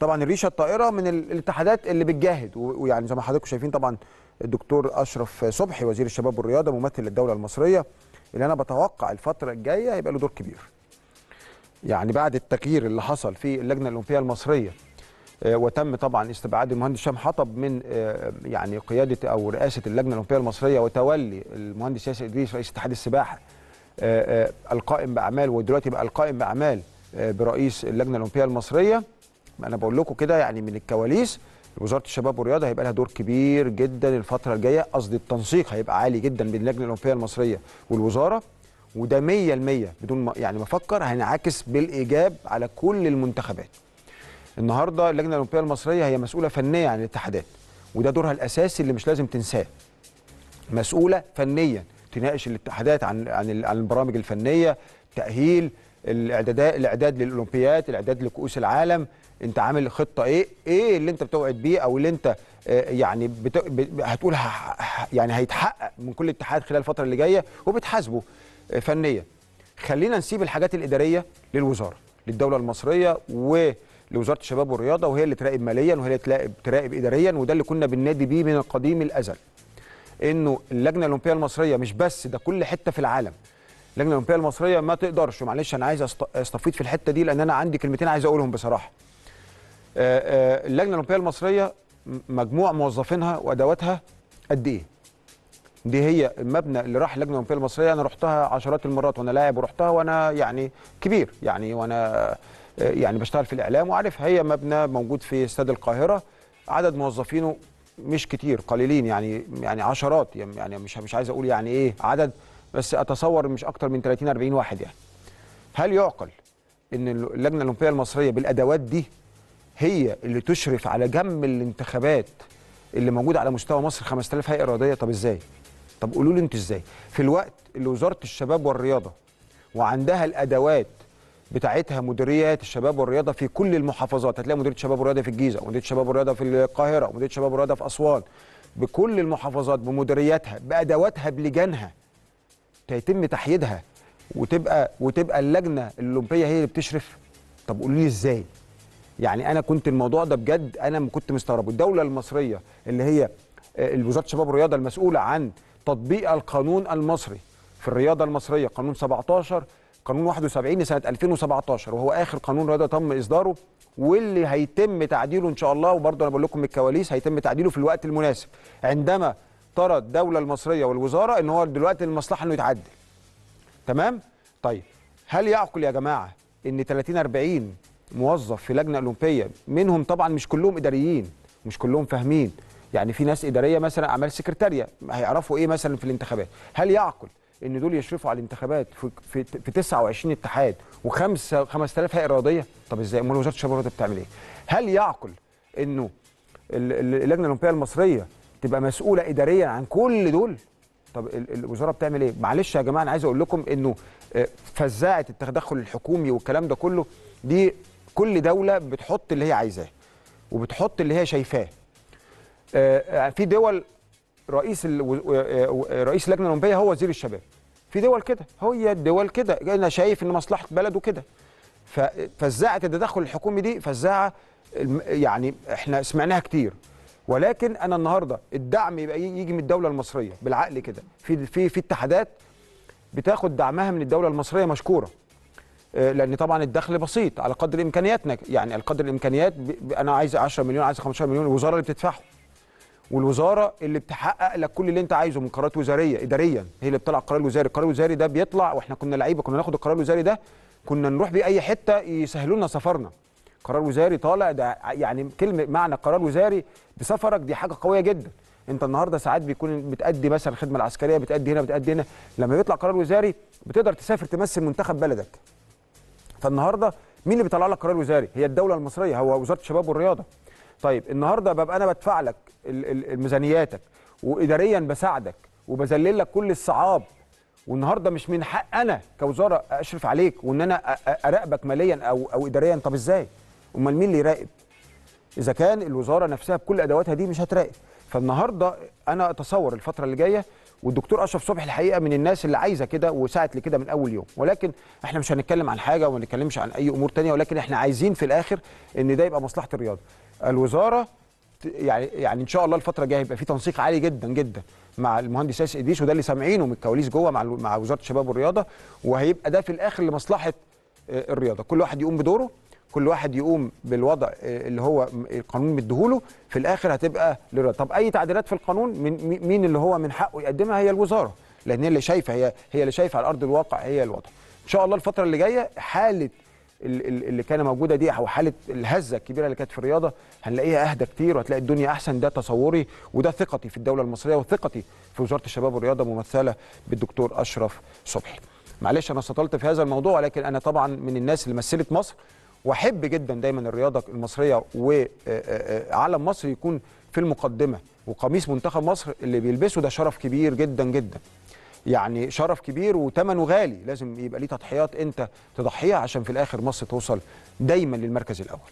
طبعا الريشه الطائره من الاتحادات اللي بتجاهد ويعني زي ما حضراتكم شايفين طبعا الدكتور اشرف صبحي وزير الشباب والرياضه ممثل للدوله المصريه اللي انا بتوقع الفتره الجايه هيبقى له دور كبير. يعني بعد التغيير اللي حصل في اللجنه الاولمبيه المصريه آه، وتم طبعا استبعاد المهندس هشام حطب من آه، يعني قياده او رئاسه اللجنه الاولمبيه المصريه وتولي المهندس ياسر ادريس رئيس اتحاد السباحه آه، القائم باعمال ودلوقتي بقى القائم باعمال برئيس اللجنه الاولمبيه المصريه ما انا بقول لكم كده يعني من الكواليس وزاره الشباب والرياضه هيبقى لها دور كبير جدا الفتره الجايه قصدي التنسيق هيبقى عالي جدا بين اللجنه الاولمبيه المصريه والوزاره وده 100% بدون ما يعني ما افكر هينعكس بالايجاب على كل المنتخبات. النهارده اللجنه الاولمبيه المصريه هي مسؤوله فنيه عن الاتحادات وده دورها الاساسي اللي مش لازم تنساه. مسؤوله فنيا تناقش الاتحادات عن عن عن البرامج الفنيه، تاهيل، الاعداد الاعداد للاولمبيات الاعداد لكؤوس العالم انت عامل خطه ايه ايه اللي انت بتوعد بيه او اللي انت آه، يعني بت... هتقول يعني هيتحقق من كل اتحاد خلال الفتره اللي جايه وبتحاسبه آه، فنيا خلينا نسيب الحاجات الاداريه للوزاره للدوله المصريه و لوزاره الشباب والرياضه وهي اللي تراقب ماليا وهي اللي تراقب اداريا وده اللي كنا بننادي بيه من القديم الازل انه اللجنه الاولمبيه المصريه مش بس ده كل حته في العالم اللجنه الاولمبيه المصريه ما تقدرش معلش انا عايز استفيض في الحته دي لان انا عندي كلمتين عايز اقولهم بصراحه اللجنه آه، آه، الاولمبيه المصريه مجموع موظفينها وادواتها قد ايه دي هي المبنى اللي راح اللجنه الاولمبيه المصريه انا رحتها عشرات المرات وانا لاعب ورحتها وانا يعني كبير يعني وانا آه، يعني بشتغل في الاعلام وعارف هي مبنى موجود في استاد القاهره عدد موظفينه مش كتير قليلين يعني يعني عشرات يعني مش مش عايز اقول يعني ايه عدد بس اتصور مش اكتر من 30 40 واحد يعني هل يعقل ان اللجنه الاولمبيه المصريه بالادوات دي هي اللي تشرف على جم الانتخابات اللي موجوده على مستوى مصر 5000 هيئه رياضيه طب ازاي طب قولوا لي انتوا ازاي في الوقت اللي وزاره الشباب والرياضه وعندها الادوات بتاعتها مديريات الشباب والرياضه في كل المحافظات هتلاقي مديريه شباب والرياضه في الجيزه ومديريه شباب والرياضه في القاهره ومديريه شباب والرياضه في اسوان بكل المحافظات بمديرياتها بادواتها بلجانها هيتم تحييدها وتبقى وتبقى اللجنه الاولمبيه هي اللي بتشرف طب قولوا لي ازاي يعني انا كنت الموضوع ده بجد انا كنت مستغربه الدوله المصريه اللي هي آه، وزاره الشباب والرياضه المسؤوله عن تطبيق القانون المصري في الرياضه المصريه قانون 17 قانون 71 لسنه 2017 وهو اخر قانون رياضه تم اصداره واللي هيتم تعديله ان شاء الله وبرضه انا بقول لكم الكواليس هيتم تعديله في الوقت المناسب عندما ترى الدوله المصريه والوزاره ان هو دلوقتي المصلحه انه يتعدل تمام طيب هل يعقل يا جماعه ان 30 40 موظف في لجنه اولمبيه منهم طبعا مش كلهم اداريين مش كلهم فاهمين يعني في ناس اداريه مثلا اعمال سكرتاريه هيعرفوا ايه مثلا في الانتخابات هل يعقل ان دول يشرفوا على الانتخابات في في, في 29 اتحاد و5 5000 هيئه رياضيه طب ازاي امال وزاره الشباب والرياضه بتعمل ايه هل يعقل انه اللجنه الاولمبيه المصريه تبقى مسؤوله اداريا عن كل دول طب الوزاره بتعمل ايه معلش يا جماعه انا عايز اقول لكم انه آه، فزاعه التدخل الحكومي والكلام ده كله دي كل دوله بتحط اللي هي عايزاه وبتحط اللي هي شايفاه آه، آه، في دول رئيس رئيس اللجنه الاولمبيه هو وزير الشباب في دول كده هي الدول كده انا شايف ان مصلحه بلده كده ففزاعه التدخل الحكومي دي فزاعه يعني احنا سمعناها كتير ولكن انا النهارده الدعم يبقى يجي من الدوله المصريه بالعقل كده في في في اتحادات بتاخد دعمها من الدوله المصريه مشكوره آه، لان طبعا الدخل بسيط على قدر امكانياتنا يعني على قدر الامكانيات انا عايز 10 مليون عايز 15 مليون الوزاره اللي بتدفعهم والوزاره اللي بتحقق لك كل اللي انت عايزه من قرارات وزاريه اداريا هي اللي بتطلع القرار الوزاري القرار الوزاري ده بيطلع واحنا كنا لعيبه كنا ناخد القرار الوزاري ده كنا نروح بيه اي حته يسهلوا لنا سفرنا قرار وزاري طالع ده يعني كلمه معنى قرار وزاري بسفرك دي حاجه قويه جدا انت النهارده ساعات بيكون بتادي مثلا الخدمه العسكريه بتادي هنا بتادي هنا لما بيطلع قرار وزاري بتقدر تسافر تمثل منتخب بلدك فالنهارده مين اللي بيطلع لك قرار وزاري هي الدوله المصريه هو وزاره الشباب والرياضه طيب النهارده ببقى انا بدفع لك ميزانياتك واداريا بساعدك وبذلل لك كل الصعاب والنهارده مش من حق انا كوزاره اشرف عليك وان انا اراقبك ماليا او او اداريا طب ازاي امال مين اللي يراقب اذا كان الوزاره نفسها بكل ادواتها دي مش هتراقب فالنهارده انا اتصور الفتره اللي جايه والدكتور اشرف صبحي الحقيقه من الناس اللي عايزه كده وسعت لكده من اول يوم ولكن احنا مش هنتكلم عن حاجه وما نتكلمش عن اي امور تانية ولكن احنا عايزين في الاخر ان ده يبقى مصلحه الرياضه الوزاره يعني يعني ان شاء الله الفتره الجايه هيبقى في تنسيق عالي جدا جدا مع المهندس ياسر اديش وده اللي سامعينه من الكواليس جوه مع مع وزاره الشباب والرياضه وهيبقى ده في الاخر لمصلحه آه، الرياضه كل واحد يقوم بدوره كل واحد يقوم بالوضع آه، اللي هو القانون مديهوله في الاخر هتبقى للرد طب اي تعديلات في القانون من مين اللي هو من حقه يقدمها هي الوزاره لان هي اللي شايفه هي هي اللي شايفه على ارض الواقع هي الوضع ان شاء الله الفتره اللي جايه حاله اللي كانت موجوده دي او حاله الهزه الكبيره اللي كانت في الرياضه هنلاقيها اهدى كتير وهتلاقي الدنيا احسن ده تصوري وده ثقتي في الدوله المصريه وثقتي في وزاره الشباب والرياضه ممثله بالدكتور اشرف صبحي معلش انا استطلت في هذا الموضوع ولكن انا طبعا من الناس اللي مثلت مصر واحب جدا دايما الرياضه المصريه وعلم مصر يكون في المقدمه وقميص منتخب مصر اللي بيلبسه ده شرف كبير جدا جدا يعني شرف كبير وثمنه غالي لازم يبقى ليه تضحيات انت تضحيها عشان في الاخر مصر توصل دايما للمركز الاول